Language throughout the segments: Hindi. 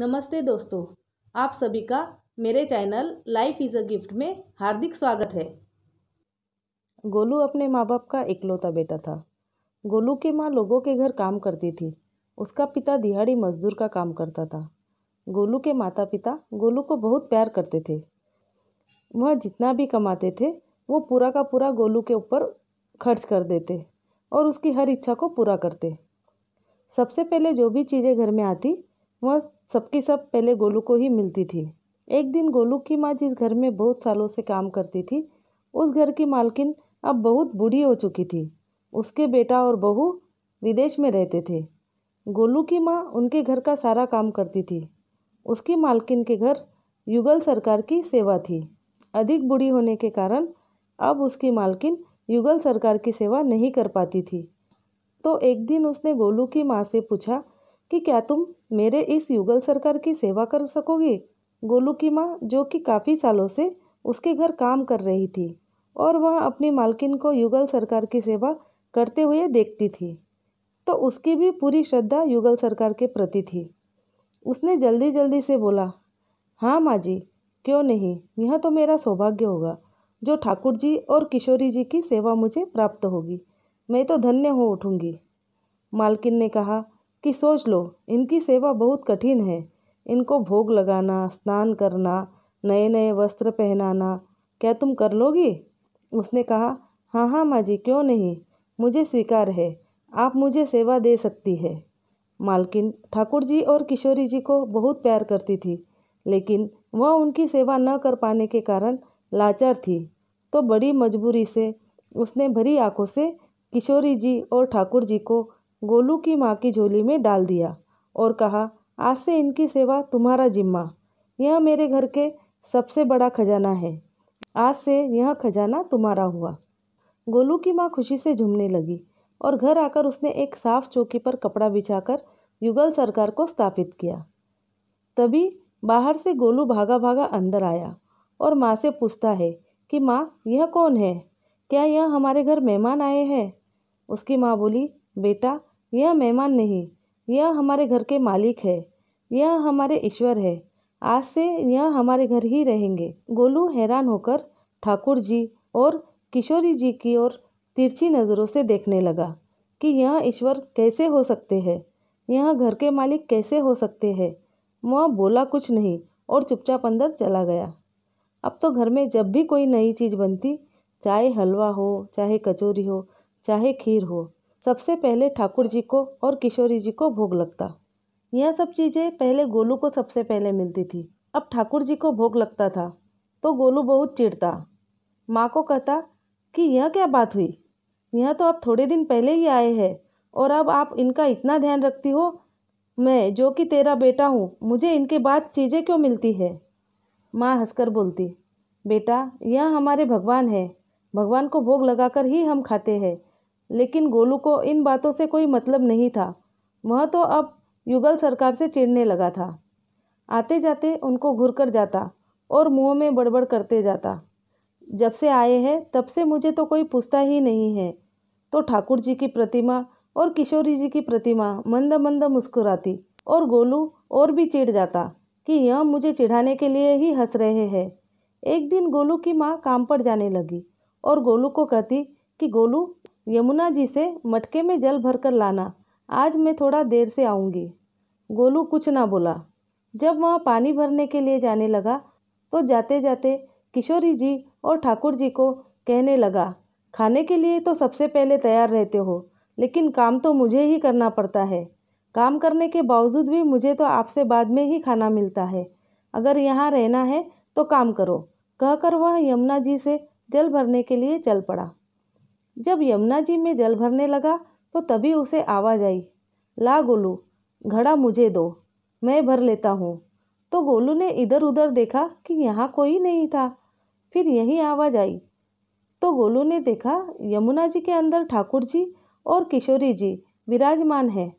नमस्ते दोस्तों आप सभी का मेरे channel life is a gift में हार्दिक स्वागत है गोलू अपने माँ बाप का इकलौता बेटा था गोलू की माँ लोगों के घर काम करती थी उसका पिता दिहाड़ी मजदूर का काम करता था गोलू के माता पिता गोलू को बहुत प्यार करते थे वह जितना भी कमाते थे वो पूरा का पूरा गोलू के ऊपर खर्च कर देते और उसकी हर इच्छा को पूरा करते सबसे पहले जो भी चीज़ें घर में आती वह सबकी सब पहले गोलू को ही मिलती थी एक दिन गोलू की माँ जिस घर में बहुत सालों से काम करती थी उस घर की मालकिन अब बहुत बूढ़ी हो चुकी थी उसके बेटा और बहू विदेश में रहते थे गोलू की माँ उनके घर का सारा काम करती थी उसकी मालकिन के घर युगल सरकार की सेवा थी अधिक बूढ़ी होने के कारण अब उसकी मालकिन युगल सरकार की सेवा नहीं कर पाती थी तो एक दिन उसने गोलू की माँ से पूछा कि क्या तुम मेरे इस युगल सरकार की सेवा कर सकोगे गोलू की माँ जो कि काफ़ी सालों से उसके घर काम कर रही थी और वह अपनी मालकिन को युगल सरकार की सेवा करते हुए देखती थी तो उसकी भी पूरी श्रद्धा युगल सरकार के प्रति थी उसने जल्दी जल्दी से बोला हाँ माँ जी क्यों नहीं यह तो मेरा सौभाग्य होगा जो ठाकुर जी और किशोरी जी की सेवा मुझे प्राप्त होगी मैं तो धन्य हो उठूँगी मालकिन ने कहा कि सोच लो इनकी सेवा बहुत कठिन है इनको भोग लगाना स्नान करना नए नए वस्त्र पहनाना क्या तुम कर लोगी उसने कहा हाँ हाँ माँ जी क्यों नहीं मुझे स्वीकार है आप मुझे सेवा दे सकती है मालकिन ठाकुर जी और किशोरी जी को बहुत प्यार करती थी लेकिन वह उनकी सेवा न कर पाने के कारण लाचार थी तो बड़ी मजबूरी से उसने भरी आंखों से किशोरी जी और ठाकुर जी को गोलू की माँ की झोली में डाल दिया और कहा आज से इनकी सेवा तुम्हारा जिम्मा यह मेरे घर के सबसे बड़ा खजाना है आज से यह खजाना तुम्हारा हुआ गोलू की माँ खुशी से झूमने लगी और घर आकर उसने एक साफ चौकी पर कपड़ा बिछाकर युगल सरकार को स्थापित किया तभी बाहर से गोलू भागा भागा अंदर आया और माँ से पूछता है कि माँ यह कौन है क्या यह हमारे घर मेहमान आए हैं उसकी माँ बोली बेटा यह मेहमान नहीं यह हमारे घर के मालिक है यह हमारे ईश्वर है आज से यह हमारे घर ही रहेंगे गोलू हैरान होकर ठाकुर जी और किशोरी जी की ओर तिरछी नज़रों से देखने लगा कि यह ईश्वर कैसे हो सकते हैं यह घर के मालिक कैसे हो सकते हैं वह बोला कुछ नहीं और चुपचाप अंदर चला गया अब तो घर में जब भी कोई नई चीज़ बनती चाहे हलवा हो चाहे कचौरी हो चाहे खीर हो सबसे पहले ठाकुर जी को और किशोरी जी को भोग लगता यह सब चीज़ें पहले गोलू को सबसे पहले मिलती थी अब ठाकुर जी को भोग लगता था तो गोलू बहुत चिढ़ता माँ को कहता कि यह क्या बात हुई यह तो आप थोड़े दिन पहले ही आए हैं और अब आप इनका इतना ध्यान रखती हो मैं जो कि तेरा बेटा हूँ मुझे इनके बाद चीज़ें क्यों मिलती है माँ हंसकर बोलती बेटा यह हमारे भगवान है भगवान को भोग लगाकर ही हम खाते हैं लेकिन गोलू को इन बातों से कोई मतलब नहीं था वह तो अब युगल सरकार से चिढ़ने लगा था आते जाते उनको घुर कर जाता और मुंह में बड़बड़ करते जाता जब से आए हैं तब से मुझे तो कोई पूछता ही नहीं है तो ठाकुर जी की प्रतिमा और किशोरी जी की प्रतिमा मंद मंद मुस्कुराती और गोलू और भी चिढ़ जाता कि यह मुझे चिढ़ाने के लिए ही हंस रहे हैं एक दिन गोलू की माँ काम पर जाने लगी और गोलू को कहती कि गोलू यमुना जी से मटके में जल भर कर लाना आज मैं थोड़ा देर से आऊँगी गोलू कुछ ना बोला जब वह पानी भरने के लिए जाने लगा तो जाते जाते किशोरी जी और ठाकुर जी को कहने लगा खाने के लिए तो सबसे पहले तैयार रहते हो लेकिन काम तो मुझे ही करना पड़ता है काम करने के बावजूद भी मुझे तो आपसे बाद में ही खाना मिलता है अगर यहाँ रहना है तो काम करो कहकर वह यमुना जी से जल भरने के लिए चल पड़ा जब यमुना जी में जल भरने लगा तो तभी उसे आवाज़ आई ला गोलू घड़ा मुझे दो मैं भर लेता हूँ तो गोलू ने इधर उधर देखा कि यहाँ कोई नहीं था फिर यही आवाज़ आई तो गोलू ने देखा यमुना जी के अंदर ठाकुर जी और किशोरी जी विराजमान हैं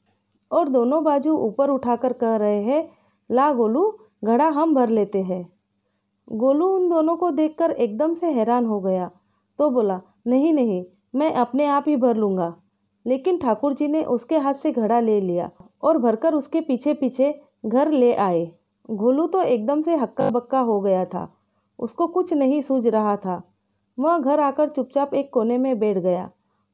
और दोनों बाजू ऊपर उठाकर कह रहे हैं ला गोलू घड़ा हम भर लेते हैं गोलू उन दोनों को देखकर एकदम से हैरान हो गया तो बोला नहीं नहीं मैं अपने आप ही भर लूँगा लेकिन ठाकुर जी ने उसके हाथ से घड़ा ले लिया और भरकर उसके पीछे पीछे घर ले आए घोलू तो एकदम से हक्का बक्का हो गया था उसको कुछ नहीं सूझ रहा था वह घर आकर चुपचाप एक कोने में बैठ गया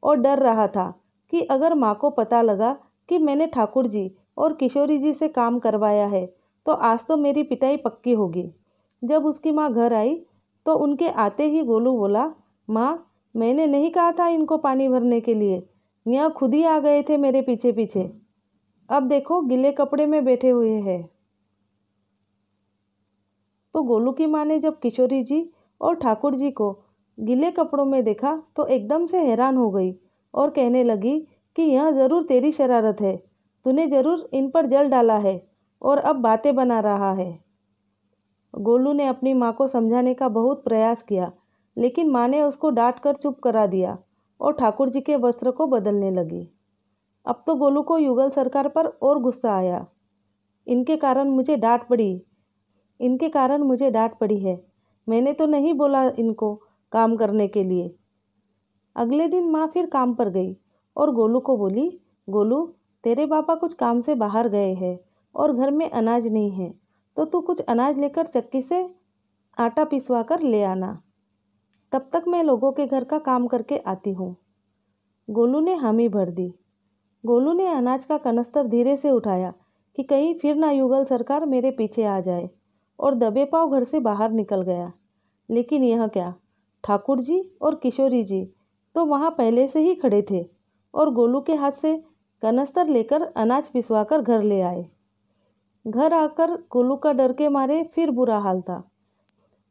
और डर रहा था कि अगर माँ को पता लगा कि मैंने ठाकुर जी और किशोरी जी से काम करवाया है तो आज तो मेरी पिटाई पक्की होगी जब उसकी माँ घर आई तो उनके आते ही गोलू बोला माँ मैंने नहीं कहा था इनको पानी भरने के लिए यह खुद ही आ गए थे मेरे पीछे पीछे अब देखो गीले कपड़े में बैठे हुए हैं तो गोलू की माँ ने जब किशोरी जी और ठाकुर जी को गीले कपड़ों में देखा तो एकदम से हैरान हो गई और कहने लगी कि यह ज़रूर तेरी शरारत है तूने ज़रूर इन पर जल डाला है और अब बातें बना रहा है गोलू ने अपनी माँ को समझाने का बहुत प्रयास किया लेकिन माँ ने उसको डांट कर चुप करा दिया और ठाकुर जी के वस्त्र को बदलने लगी अब तो गोलू को युगल सरकार पर और गुस्सा आया इनके कारण मुझे डांट पड़ी इनके कारण मुझे डांट पड़ी है मैंने तो नहीं बोला इनको काम करने के लिए अगले दिन माँ फिर काम पर गई और गोलू को बोली गोलू तेरे पापा कुछ काम से बाहर गए हैं और घर में अनाज नहीं है तो तू कुछ अनाज लेकर चक्की से आटा पिसवा कर ले आना तब तक मैं लोगों के घर का काम करके आती हूँ गोलू ने हामी भर दी गोलू ने अनाज का कनस्तर धीरे से उठाया कि कहीं फिर ना युगल सरकार मेरे पीछे आ जाए और दबे पाव घर से बाहर निकल गया लेकिन यह क्या ठाकुर जी और किशोरी जी तो वहाँ पहले से ही खड़े थे और गोलू के हाथ से कनस्तर लेकर अनाज पिसवाकर घर ले आए घर आकर गोलू का डर के मारे फिर बुरा हाल था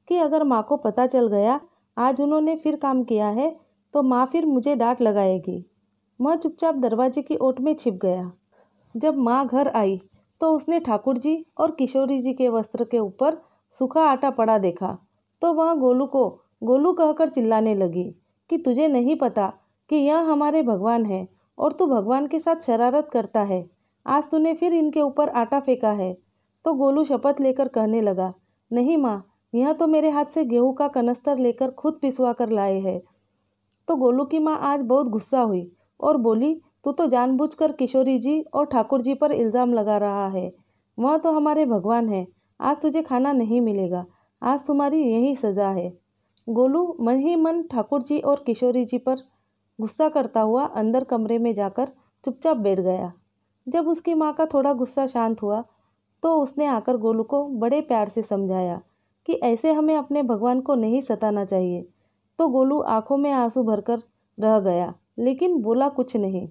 कि अगर माँ को पता चल गया आज उन्होंने फिर काम किया है तो माँ फिर मुझे डांट लगाएगी मैं चुपचाप दरवाजे की ओट में छिप गया जब माँ घर आई तो उसने ठाकुर जी और किशोरी जी के वस्त्र के ऊपर सूखा आटा पड़ा देखा तो वह गोलू को गोलू कहकर चिल्लाने लगी कि तुझे नहीं पता कि यह हमारे भगवान है और तू भगवान के साथ शरारत करता है आज तूने फिर इनके ऊपर आटा फेंका है तो गोलू शपथ लेकर कहने लगा नहीं माँ यह तो मेरे हाथ से गेहूं का कनस्तर लेकर खुद पिसवा कर लाए हैं तो गोलू की माँ आज बहुत गुस्सा हुई और बोली तू तो जानबूझकर किशोरी जी और ठाकुर जी पर इल्ज़ाम लगा रहा है वह तो हमारे भगवान हैं आज तुझे खाना नहीं मिलेगा आज तुम्हारी यही सज़ा है गोलू मन ही मन ठाकुर जी और किशोरी जी पर गुस्सा करता हुआ अंदर कमरे में जाकर चुपचाप बैठ गया जब उसकी माँ का थोड़ा गुस्सा शांत हुआ तो उसने आकर गोलू को बड़े प्यार से समझाया कि ऐसे हमें अपने भगवान को नहीं सताना चाहिए तो गोलू आंखों में आंसू भरकर रह गया लेकिन बोला कुछ नहीं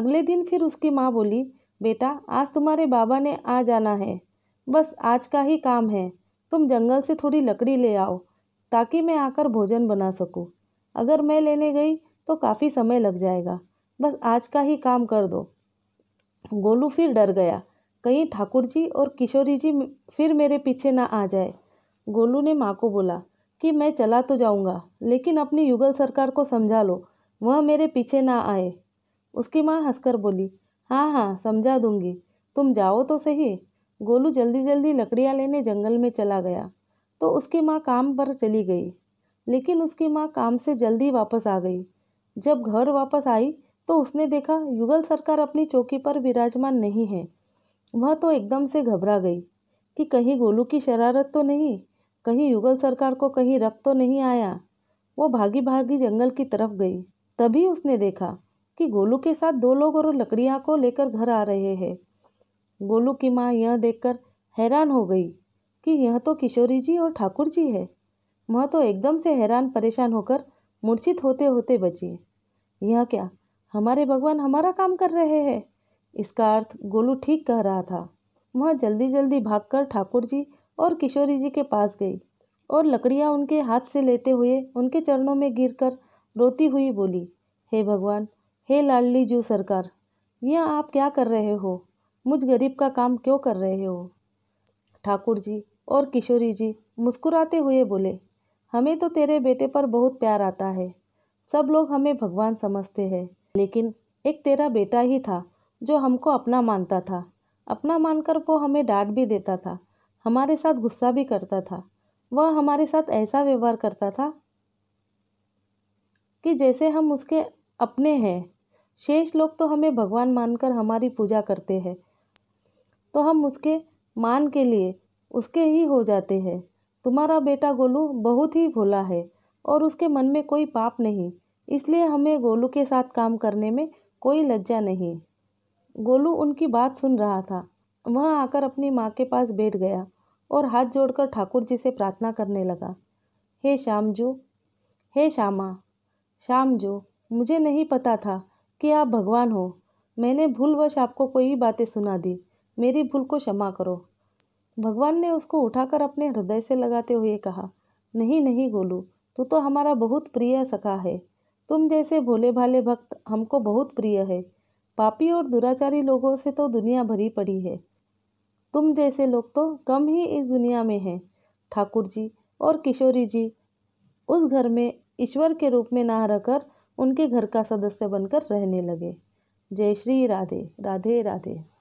अगले दिन फिर उसकी माँ बोली बेटा आज तुम्हारे बाबा ने आ जाना है बस आज का ही काम है तुम जंगल से थोड़ी लकड़ी ले आओ ताकि मैं आकर भोजन बना सकूँ अगर मैं लेने गई तो काफ़ी समय लग जाएगा बस आज का ही काम कर दो गोलू फिर डर गया कहीं ठाकुर जी और किशोरी जी फिर मेरे पीछे ना आ जाए गोलू ने माँ को बोला कि मैं चला तो जाऊँगा लेकिन अपनी युगल सरकार को समझा लो वह मेरे पीछे ना आए उसकी माँ हंसकर बोली हाँ हाँ समझा दूंगी तुम जाओ तो सही गोलू जल्दी जल्दी लकड़ियाँ लेने जंगल में चला गया तो उसकी माँ काम पर चली गई लेकिन उसकी माँ काम से जल्दी वापस आ गई जब घर वापस आई तो उसने देखा युगल सरकार अपनी चौकी पर विराजमान नहीं है वह तो एकदम से घबरा गई कि कहीं गोलू की शरारत तो नहीं कहीं युगल सरकार को कहीं रक्त तो नहीं आया वो भागी भागी जंगल की तरफ गई तभी उसने देखा कि गोलू के साथ दो लोग और लकड़ियाँ को लेकर घर आ रहे हैं गोलू की माँ यह देखकर हैरान हो गई कि यह तो किशोरी जी और ठाकुर जी है वह तो एकदम से हैरान परेशान होकर मूर्छित होते होते बची यह क्या हमारे भगवान हमारा काम कर रहे हैं इसका अर्थ गोलू ठीक कह रहा था वह जल्दी जल्दी भागकर ठाकुर जी और किशोरी जी के पास गई और लकड़ियाँ उनके हाथ से लेते हुए उनके चरणों में गिर रोती हुई बोली हे भगवान हे लाडली जू सरकार यह आप क्या कर रहे हो मुझ गरीब का काम क्यों कर रहे हो ठाकुर जी और किशोरी जी मुस्कुराते हुए बोले हमें तो तेरे बेटे पर बहुत प्यार आता है सब लोग हमें भगवान समझते हैं लेकिन एक तेरा बेटा ही था जो हमको अपना मानता था अपना मानकर वो हमें डांट भी देता था हमारे साथ गुस्सा भी करता था वह हमारे साथ ऐसा व्यवहार करता था कि जैसे हम उसके अपने हैं शेष लोग तो हमें भगवान मानकर हमारी पूजा करते हैं तो हम उसके मान के लिए उसके ही हो जाते हैं तुम्हारा बेटा गोलू बहुत ही भोला है और उसके मन में कोई पाप नहीं इसलिए हमें गोलू के साथ काम करने में कोई लज्जा नहीं गोलू उनकी बात सुन रहा था वह आकर अपनी माँ के पास बैठ गया और हाथ जोड़कर ठाकुर जी से प्रार्थना करने लगा हे श्यामजू हे श्यामा श्यामजू मुझे नहीं पता था कि आप भगवान हो मैंने भूलवश आपको कोई बातें सुना दी मेरी भूल को क्षमा करो भगवान ने उसको उठाकर अपने हृदय से लगाते हुए कहा नहीं नहीं गोलू तू तो हमारा बहुत प्रिय सखा है तुम जैसे भोले भाले भक्त हमको बहुत प्रिय है पापी और दुराचारी लोगों से तो दुनिया भरी पड़ी है तुम जैसे लोग तो कम ही इस दुनिया में हैं ठाकुर जी और किशोरी जी उस घर में ईश्वर के रूप में ना रहकर उनके घर का सदस्य बनकर रहने लगे जय श्री राधे राधे राधे